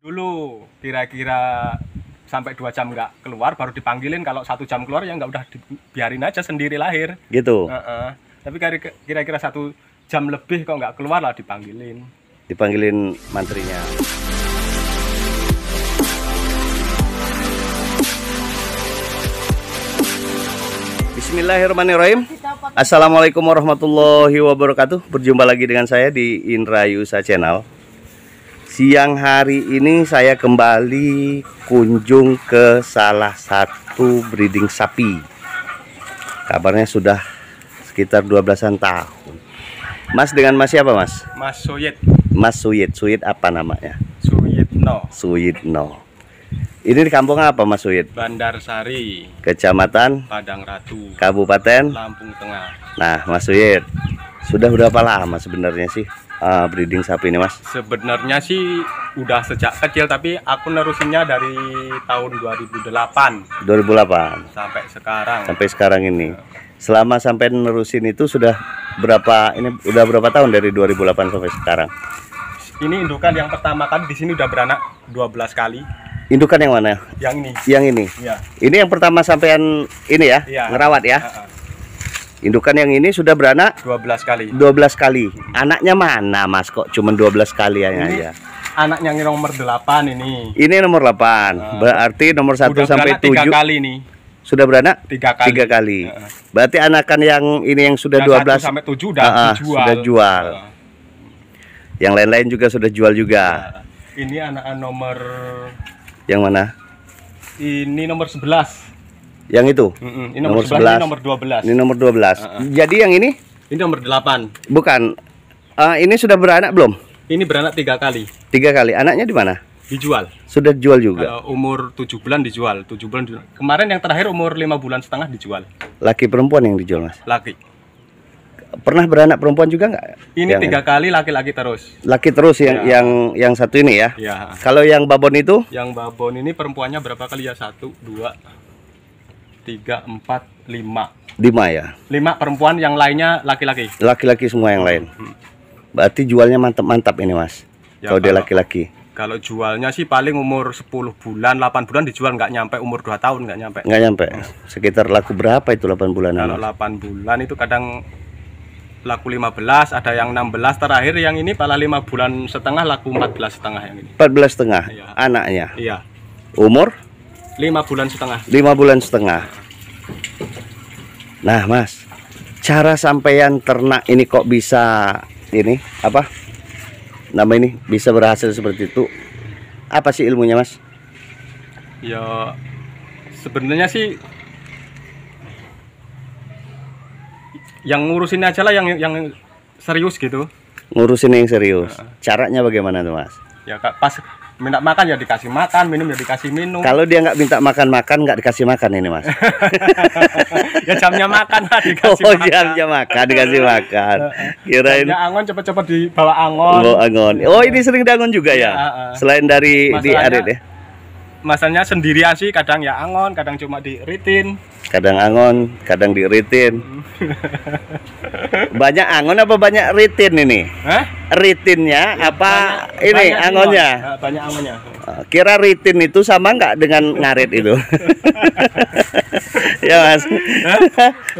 dulu kira-kira sampai dua jam nggak keluar baru dipanggilin kalau satu jam keluar ya nggak udah biarin aja sendiri lahir gitu uh -uh. tapi kira-kira satu jam lebih kok nggak keluar lah dipanggilin dipanggilin mantrinya Bismillahirrahmanirrahim Assalamualaikum warahmatullahi wabarakatuh Berjumpa lagi dengan saya di Indra Yusa Channel siang hari ini saya kembali kunjung ke salah satu breeding sapi kabarnya sudah sekitar 12an tahun Mas dengan Mas siapa Mas? Mas Suyit Mas Suyit, Suyit apa namanya? No. Suyitno No. ini di kampung apa Mas Suyit? Bandar Sari Kecamatan? Padang Ratu Kabupaten? Lampung Tengah Nah Mas Suyit sudah berapa lama sebenarnya sih uh, breeding sapi ini mas? Sebenarnya sih udah sejak kecil tapi aku nerusinnya dari tahun 2008. 2008. Sampai sekarang. Sampai sekarang ini. Selama sampai nerusin itu sudah berapa ini udah berapa tahun dari 2008 sampai sekarang? Ini indukan yang pertama kan di sini udah beranak 12 kali. Indukan yang mana? Yang ini. Yang ini. Ya. Ini yang pertama sampean ini ya, ya. ngerawat ya. ya, Indukan yang ini sudah beranak 12 kali. 12 kali. Anaknya mana, Mas? Kok cuma 12 kali ya, ini aja? Ya? Anaknya yang nomor 8 ini. Ini nomor 8. Uh, ah. Berarti nomor 1 sampai 7. 3 kali ini. Sudah beranak? 3 kali. 3 kali. Uh, Berarti anakan yang ini yang sudah yang 12 sampai 7 udah uh, uh, dijual. Sudah jual. Uh. Yang lain-lain juga sudah jual juga. Uh, ini anak nomor yang mana? Ini nomor 11. Yang itu. Mm -mm. Ini nomor, nomor 11, 11. Ini nomor 12. Ini nomor 12. Uh -uh. Jadi yang ini? Ini nomor 8. Bukan. Uh, ini sudah beranak belum? Ini beranak tiga kali. Tiga kali. Anaknya di mana? Dijual. Sudah jual juga. Uh, umur 7 bulan dijual. 7 bulan. Dijual. Kemarin yang terakhir umur 5 bulan setengah dijual. Laki perempuan yang dijual, Mas? Laki. Pernah beranak perempuan juga nggak? Ini yang tiga ini? kali laki-laki terus. Laki terus yang ya. yang yang satu ini ya. ya. Kalau yang babon itu? Yang babon ini perempuannya berapa kali ya? Satu, dua, tiga, empat, lima. Lima ya? Lima perempuan, yang lainnya laki-laki. Laki-laki semua yang lain. Hmm. Berarti jualnya mantap-mantap ini mas. Ya, kalau, dia laki-laki. Kalau jualnya sih paling umur 10 bulan, 8 bulan dijual nggak nyampe umur 2 tahun nggak nyampe. Nggak nyampe. Sekitar laku berapa itu 8 bulan? Kalau 8 bulan itu kadang laku 15, ada yang 16 terakhir yang ini pala 5 bulan setengah laku 14 setengah yang ini. 14 setengah iya. anaknya. Iya. Umur? lima bulan setengah lima bulan setengah nah mas cara sampean ternak ini kok bisa ini apa nama ini bisa berhasil seperti itu apa sih ilmunya mas ya sebenarnya sih yang ngurusin aja lah yang yang serius gitu ngurusin yang serius caranya bagaimana tuh mas ya kak pas minta makan ya dikasih makan, minum ya dikasih minum. Kalau dia nggak minta makan makan nggak dikasih makan ini mas. ya jamnya makan lah dikasih oh, makan. jamnya makan dikasih makan. Kirain. Jamnya angon cepet-cepet dibawa angon. Oh angon. Oh ini sering diangon juga ya. Iya, Selain dari Masalahnya, di arit ya. Masalahnya sendirian sih kadang ya angon, kadang cuma di ritin kadang angon kadang diritin banyak angon apa banyak ritin ini Hah? ritinnya apa banyak, ini banyak angonnya angon. Ah, banyak angonnya eh, kira ritin itu sama nggak dengan ngarit itu ya mas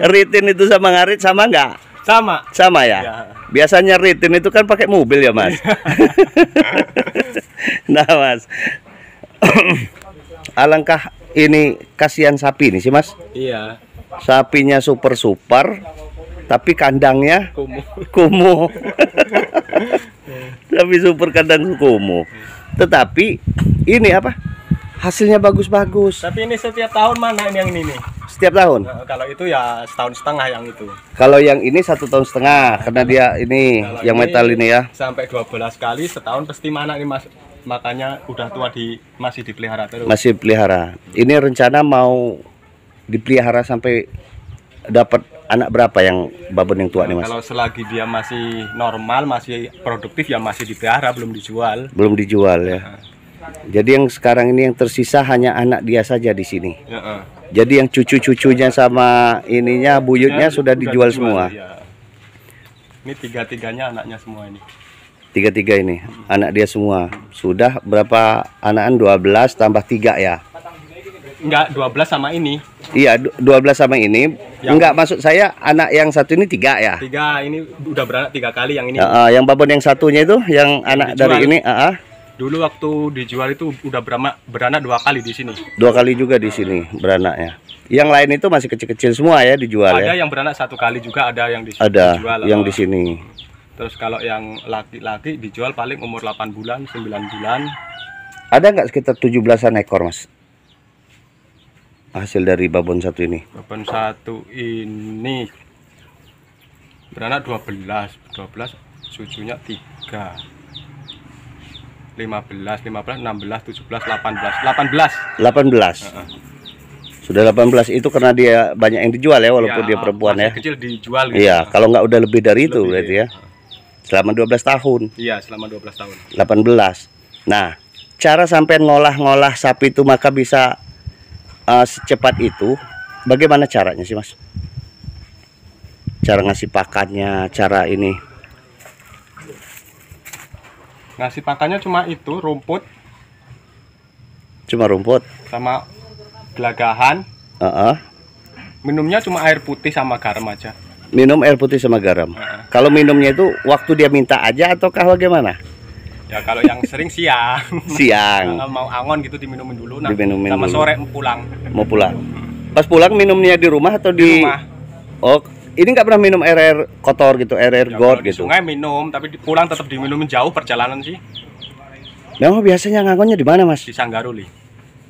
ritin itu sama ngarit sama nggak sama sama ya, ya. biasanya ritin itu kan pakai mobil ya mas nah mas alangkah ini kasihan sapi nih sih mas iya sapinya super super tapi kandangnya kumuh kumuh tapi super kandang kumuh tetapi ini apa hasilnya bagus-bagus tapi ini setiap tahun mana ini yang ini setiap tahun nah, kalau itu ya setahun setengah yang itu kalau yang ini satu tahun setengah nah, karena dia ini yang metal ini, ya sampai 12 kali setahun pasti mana ini mas makanya udah tua di masih dipelihara terus. Masih pelihara. Ini rencana mau dipelihara sampai dapat anak berapa yang babon yang tua nah, nih mas? Kalau selagi dia masih normal, masih produktif ya masih dipelihara, belum dijual. Belum dijual ya. Jadi yang sekarang ini yang tersisa hanya anak dia saja di sini. uh Jadi yang cucu-cucunya sama ininya buyutnya ya, sudah dijual, dijual semua. Ya. Ini tiga-tiganya anaknya semua ini tiga-tiga ini anak dia semua sudah berapa anak-an anakan 12 tambah tiga ya enggak 12 sama ini iya 12 sama ini yang, enggak maksud saya anak yang satu ini tiga ya tiga ini udah beranak tiga kali yang ini uh, uh, yang babon yang satunya itu yang, yang anak dari ini uh, uh. dulu waktu dijual itu udah beranak beranak dua kali di sini dua kali juga di sini beranaknya yang lain itu masih kecil-kecil semua ya dijual ada ya? yang beranak satu kali juga ada yang di ada dijual, yang uh. di sini Terus kalau yang laki-laki dijual paling umur 8 bulan, 9 bulan. Ada nggak sekitar 17-an ekor, Mas? Hasil dari babon satu ini. Babon satu ini beranak 12, 12 cucunya 3. 15, 15, 16, 17, 18. 18. 18. Uh -uh. Sudah 18 itu karena dia banyak yang dijual ya walaupun ya, dia perempuan ya. Kecil dijual gitu. Iya, kalau nggak udah lebih dari itu berarti ya. Selama 12 tahun. Iya, selama 12 tahun. 18. Nah, cara sampai ngolah-ngolah sapi itu maka bisa uh, secepat itu. Bagaimana caranya sih, Mas? Cara ngasih pakannya, cara ini. Ngasih pakannya cuma itu, rumput. Cuma rumput. Sama gelagahan. Uh -uh. Minumnya cuma air putih sama garam aja. Minum air putih sama garam. Uh kalau minumnya itu waktu dia minta aja ataukah bagaimana? Ya kalau yang sering siang. siang. Kalau mau angon gitu diminumin dulu nah diminumin sama dulu. sore mau pulang. Mau pulang. Pas pulang minumnya di rumah atau di, di rumah. Oh, ini nggak pernah minum air air kotor gitu, air air ya, got gitu. Di sungai minum, tapi pulang tetap diminumin jauh perjalanan sih. Nah, biasanya ngangonnya di mana, Mas? Di Sanggaruli.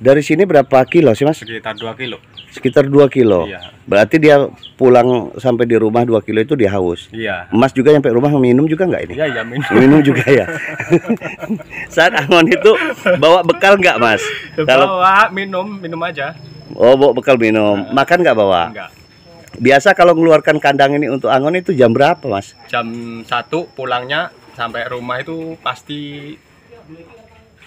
Dari sini berapa kilo sih, Mas? Sekitar dua kilo sekitar 2 kilo. Iya. Berarti dia pulang sampai di rumah 2 kilo itu dia haus. Iya. Mas juga sampai rumah minum juga nggak ini? Iya, iya minum. Minum juga ya. Saat angon itu bawa bekal nggak Mas? Kalau bawa minum, minum aja. Oh, bawa bekal minum. Nah. Makan nggak bawa? Enggak. Biasa kalau mengeluarkan kandang ini untuk angon itu jam berapa, Mas? Jam satu pulangnya sampai rumah itu pasti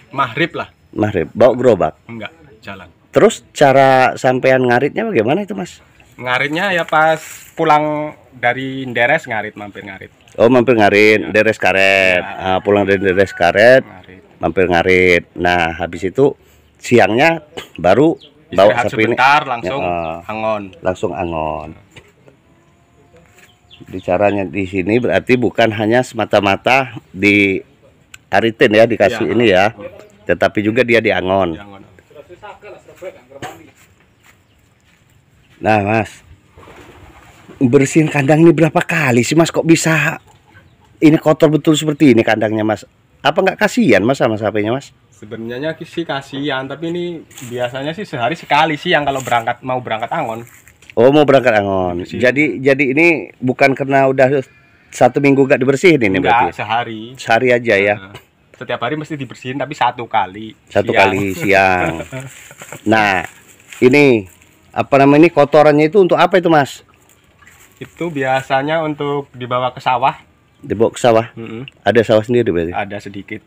maghrib lah. Maghrib. Bawa gerobak? Enggak, jalan. Terus cara sampean ngaritnya bagaimana itu mas? Ngaritnya ya pas pulang dari Deres ngarit, mampir ngarit. Oh mampir ngarit, ya. Deres karet. Ya. Uh, pulang dari Deres karet, ngarit. mampir ngarit. Nah habis itu siangnya baru bawa Istirahat sapi sebentar, langsung ya, uh, angon. Langsung angon. Bicaranya di sini berarti bukan hanya semata-mata di aritin ya dikasih ya. ini ya, tetapi juga dia diangon. Di angon. Nah, Mas. Bersihin kandang ini berapa kali sih, Mas? Kok bisa ini kotor betul seperti ini kandangnya, Mas? Apa nggak kasihan, Mas, sama sapinya, Mas? Sebenarnya sih kasihan, tapi ini biasanya sih sehari sekali sih yang kalau berangkat mau berangkat Angon. Oh, mau berangkat Angon. Bersih. Iya jadi jadi ini bukan karena udah satu minggu gak dibersihin ini Enggak, berarti? sehari. Sehari aja ya. Setiap hari mesti dibersihin tapi satu kali. Satu siang. kali siang. Nah, ini apa namanya ini kotorannya itu untuk apa itu mas? Itu biasanya untuk dibawa ke sawah. Dibawa ke sawah? Mm -hmm. Ada sawah sendiri berarti? Ada sedikit.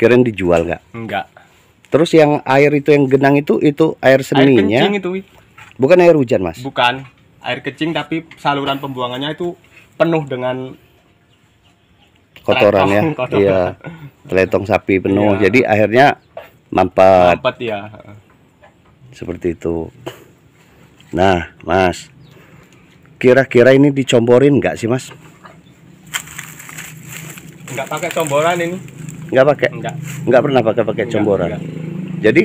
keren dijual nggak? Nggak. Terus yang air itu yang genang itu itu air seninya? Air kencing itu. Bukan air hujan mas? Bukan. Air kecing tapi saluran pembuangannya itu penuh dengan kotoran ya. Kotoran. Iya. Teletong sapi penuh. Iya. Jadi akhirnya mampet. Mampet ya. Seperti itu. Nah, Mas. Kira-kira ini dicomborin nggak sih, Mas? Nggak pakai comboran ini. Nggak pakai? Nggak. Nggak pernah pakai pakai comboran. Enggak. Jadi?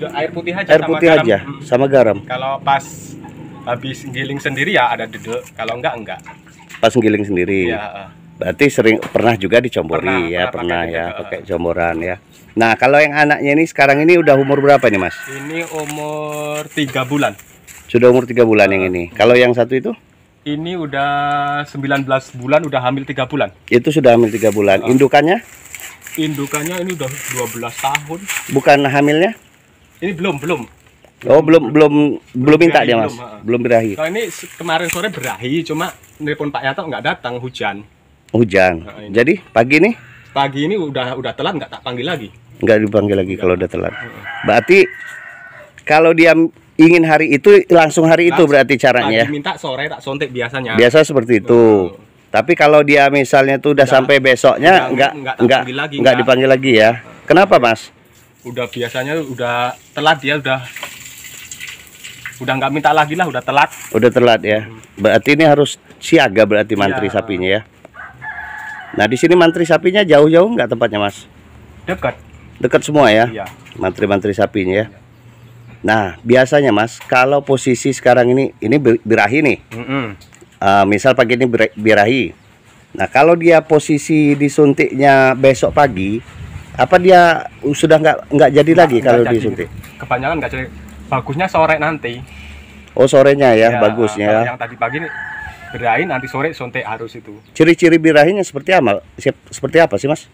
Air putih aja. Air sama putih garam. aja, mm. sama garam. Kalau pas habis giling sendiri ya ada dedek. Kalau enggak, enggak. Pas giling sendiri. Ya, Berarti sering pernah juga dicombori pernah, ya, pernah, pernah pakai ya pakai eh. comboran ya. Nah, kalau yang anaknya ini sekarang ini udah umur berapa nih, Mas? Ini umur tiga bulan. Sudah umur tiga bulan yang ini. Kalau yang satu itu? Ini udah 19 bulan, udah hamil tiga bulan. Itu sudah hamil tiga bulan. Ah. Indukannya? Indukannya ini udah 12 tahun. Bukan hamilnya? Ini belum, belum. Oh, belum belum belum, belum minta dia, Mas. Ah. Belum, belum berahi. Kalau nah, ini kemarin sore berahi, cuma nelpon Pak Yato nggak datang hujan. Hujan. Nah, Jadi pagi ini? Pagi ini udah udah telat nggak tak panggil lagi. Nggak dipanggil lagi nggak. kalau udah telat. Berarti kalau dia ingin hari itu langsung hari langsung, itu berarti caranya ya. Minta sore tak sontek biasanya. Biasa seperti itu. Hmm. Tapi kalau dia misalnya tuh udah, udah sampai besoknya enggak enggak enggak, enggak, lagi, enggak dipanggil lagi ya. Kenapa, Mas? Udah biasanya udah telat dia udah udah enggak minta lagi lah udah telat udah telat ya hmm. berarti ini harus siaga berarti iya. mantri sapinya ya nah di sini mantri sapinya jauh-jauh enggak tempatnya mas dekat dekat semua ya, iya. mantri mantri sapinya ya. Iya. Nah, biasanya Mas, kalau posisi sekarang ini ini birahi nih. Mm -hmm. uh, misal pagi ini birahi. Nah, kalau dia posisi disuntiknya besok pagi, apa dia sudah nggak nggak jadi lagi kalau jadi. disuntik? Kebanyakan nggak jadi. Bagusnya sore nanti. Oh, sorenya ya, iya, ya bagusnya. Yang tadi pagi nih birahi nanti sore suntik harus itu. Ciri-ciri birahinya seperti apa? Seperti apa sih, Mas?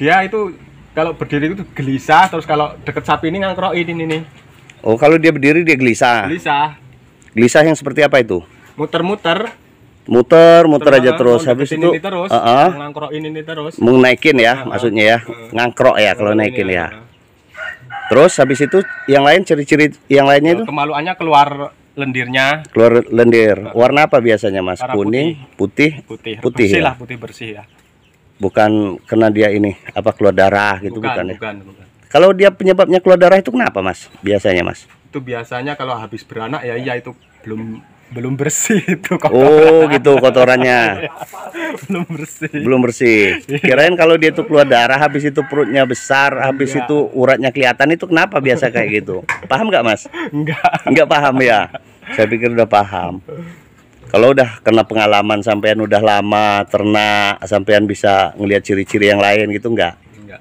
Dia itu kalau berdiri itu gelisah terus kalau deket sapi ini ngangkrok ini ini. oh kalau dia berdiri dia gelisah gelisah gelisah yang seperti apa itu muter-muter muter muter aja terus habis itu ini terus, uh -uh. ini ini terus naikin ya nah, maksudnya ya uh, ngangkrok ya kalau naikin ya, ya. terus habis itu yang lain ciri-ciri yang lainnya itu kemaluannya keluar lendirnya keluar lendir warna apa biasanya mas kuning putih putih putih, putih ya? bersih ya? lah putih bersih ya bukan karena dia ini apa keluar darah gitu bukan, bukan ya? Bukan, bukan. Kalau dia penyebabnya keluar darah itu kenapa mas? Biasanya mas? Itu biasanya kalau habis beranak ya iya itu belum belum bersih itu kotoran. Oh gitu kotorannya. belum bersih. Belum bersih. Kirain kalau dia itu keluar darah habis itu perutnya besar, habis ya. itu uratnya kelihatan itu kenapa biasa kayak gitu? Paham nggak Mas? Enggak. Enggak paham ya. Saya pikir udah paham kalau udah kena pengalaman sampean udah lama ternak sampean bisa ngelihat ciri-ciri yang lain gitu enggak? Enggak.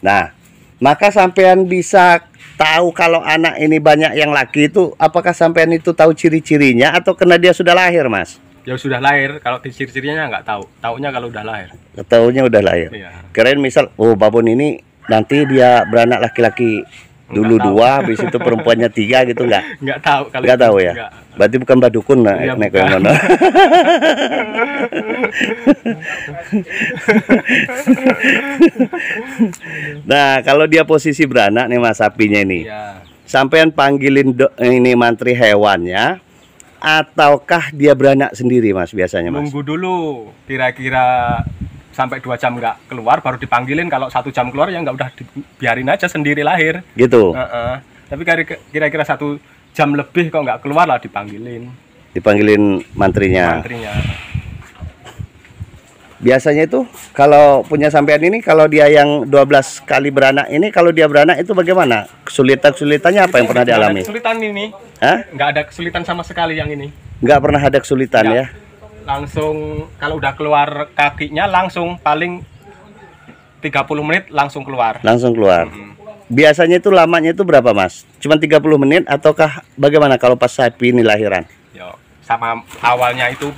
Nah, maka sampean bisa tahu kalau anak ini banyak yang laki itu apakah sampean itu tahu ciri-cirinya atau kena dia sudah lahir, Mas? Ya sudah lahir, kalau ciri-cirinya nggak tahu. tahunya kalau udah lahir. tahunya udah lahir. Iya. Keren misal, oh babon ini nanti dia beranak laki-laki dulu tahu. dua habis itu perempuannya tiga gitu enggak enggak tahu kalau enggak tahu ya enggak. berarti bukan badukun nah ya, naik yang mana nah kalau dia posisi beranak nih mas sapinya ini ya. sampean panggilin do, ini mantri hewannya ataukah dia beranak sendiri mas biasanya mas nunggu dulu kira-kira sampai dua jam nggak keluar baru dipanggilin kalau satu jam keluar ya nggak udah biarin aja sendiri lahir gitu uh -uh. tapi kira-kira satu jam lebih kok nggak keluar lah dipanggilin dipanggilin mantrinya mantrinya biasanya itu kalau punya sampean ini kalau dia yang 12 kali beranak ini kalau dia beranak itu bagaimana kesulitan kesulitannya apa yang pernah dialami kesulitan ini Hah? nggak ada kesulitan sama sekali yang ini nggak pernah ada kesulitan ya, ya? langsung kalau udah keluar kakinya langsung paling 30 menit langsung keluar. Langsung keluar. Mm -hmm. Biasanya itu lamanya itu berapa, Mas? Cuma 30 menit ataukah bagaimana kalau pas sapi ini lahiran? Yo, sama awalnya itu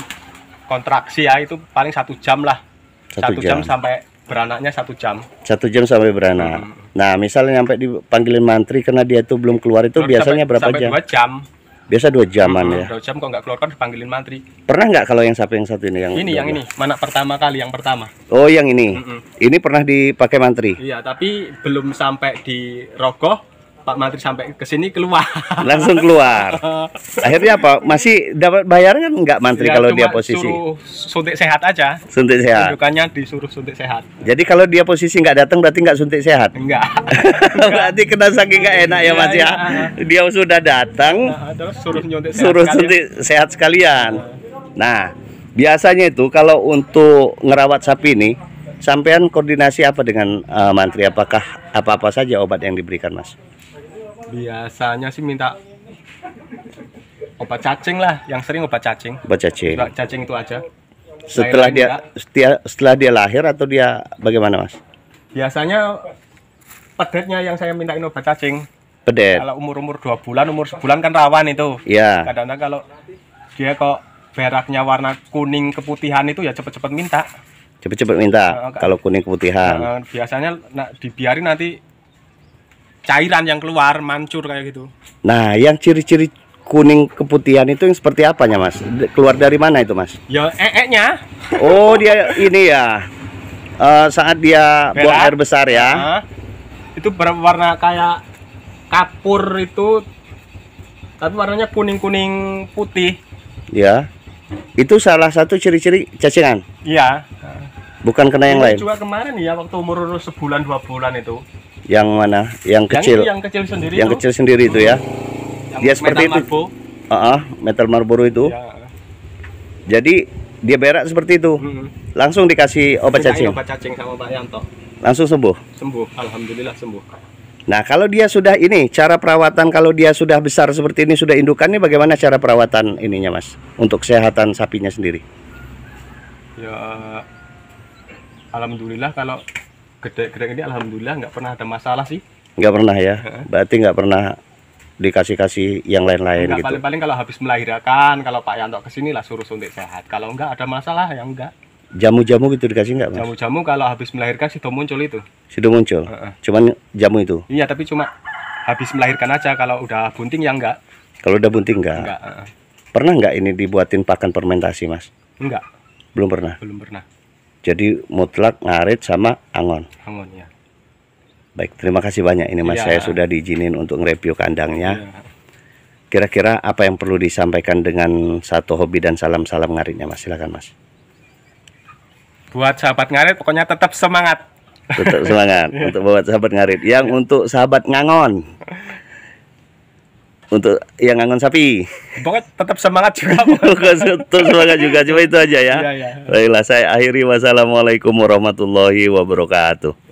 kontraksi ya itu paling satu jam lah. Satu, jam. jam sampai beranaknya satu jam. Satu jam sampai beranak. Mm hmm. Nah, misalnya sampai dipanggilin mantri karena dia tuh belum keluar itu Lalu biasanya sampai, berapa sampai jam? Dua jam biasa dua jaman ya dua jam kok nggak keluar kan dipanggilin mantri pernah nggak kalau yang satu yang satu ini yang ini yang ini mana pertama kali yang pertama oh yang ini mm -mm. ini pernah dipakai mantri iya tapi belum sampai di rogoh Pak Menteri sampai ke sini keluar. Langsung keluar. Akhirnya apa? Masih dapat bayarnya nggak enggak ya, kalau dia posisi? Suruh suntik sehat aja. Suntik sehat. Tunjukkannya disuruh suntik sehat. Jadi kalau dia posisi nggak datang berarti nggak suntik sehat? Enggak. berarti kena sakit enggak enak ya iya, Mas ya. ya. Dia sudah datang. Nah, suruh suntik sehat. Suruh suntik sehat sekalian. Nah, biasanya itu kalau untuk ngerawat sapi ini Sampean koordinasi apa dengan uh, eh, mantri? Apakah apa-apa saja obat yang diberikan, Mas? biasanya sih minta obat cacing lah yang sering obat cacing obat cacing obat cacing itu aja setelah dia setia, setelah dia lahir atau dia bagaimana mas biasanya pedetnya yang saya mintain obat cacing pedet kalau umur umur dua bulan umur sebulan kan rawan itu ya kadang-kadang kalau dia kok beraknya warna kuning keputihan itu ya cepet-cepet minta cepet-cepet minta nah, kalau kuning keputihan nah, biasanya nah, dibiarin nanti cairan yang keluar mancur kayak gitu. Nah, yang ciri-ciri kuning keputihan itu yang seperti apanya, Mas? Keluar dari mana itu, Mas? Ya ee-nya. Oh, dia ini ya. Uh, saat dia Berat. buang air besar ya. Uh, itu berwarna kayak kapur itu tapi warnanya kuning-kuning putih. Ya. Itu salah satu ciri-ciri cacingan. Iya. Bukan kena yang lain. Juga kemarin ya waktu umur sebulan dua bulan itu. Yang mana? Yang kecil. Yang, yang kecil sendiri. Yang itu. kecil sendiri itu ya. Yang dia ya, seperti metal itu. Uh -uh, metal Marlboro itu. Ya. Jadi dia berak seperti itu. -hmm. Langsung dikasih obat cacing. Obat cacing sama Pak Yanto. Langsung sembuh. Sembuh, alhamdulillah sembuh. Nah, kalau dia sudah ini, cara perawatan kalau dia sudah besar seperti ini sudah indukannya bagaimana cara perawatan ininya, Mas? Untuk kesehatan sapinya sendiri. Ya alhamdulillah kalau gede-gede ini alhamdulillah nggak pernah ada masalah sih nggak pernah ya berarti nggak pernah dikasih-kasih yang lain-lain gitu paling-paling kalau habis melahirkan kalau Pak Yanto kesini lah suruh suntik sehat kalau nggak ada masalah yang enggak jamu-jamu gitu dikasih nggak jamu-jamu kalau habis melahirkan sudah muncul itu sudah muncul uh -uh. cuman jamu itu iya tapi cuma habis melahirkan aja kalau udah bunting ya enggak kalau udah bunting enggak, enggak uh -uh. pernah nggak ini dibuatin pakan fermentasi mas enggak belum pernah belum pernah jadi mutlak ngarit sama angon. Angon ya. Baik, terima kasih banyak ini Mas ya. saya sudah diizinin untuk nge-review kandangnya. Iya. Kira-kira ya. apa yang perlu disampaikan dengan satu hobi dan salam-salam ngaritnya Mas? Silakan Mas. Buat sahabat ngarit pokoknya tetap semangat. Tetap semangat iya. untuk buat sahabat ngarit. Yang untuk sahabat ngangon untuk yang ngangon sapi. Pokoknya tetap semangat juga. tetap semangat juga. Cuma itu aja ya. Iya, iya. Baiklah, saya akhiri. Wassalamualaikum warahmatullahi wabarakatuh.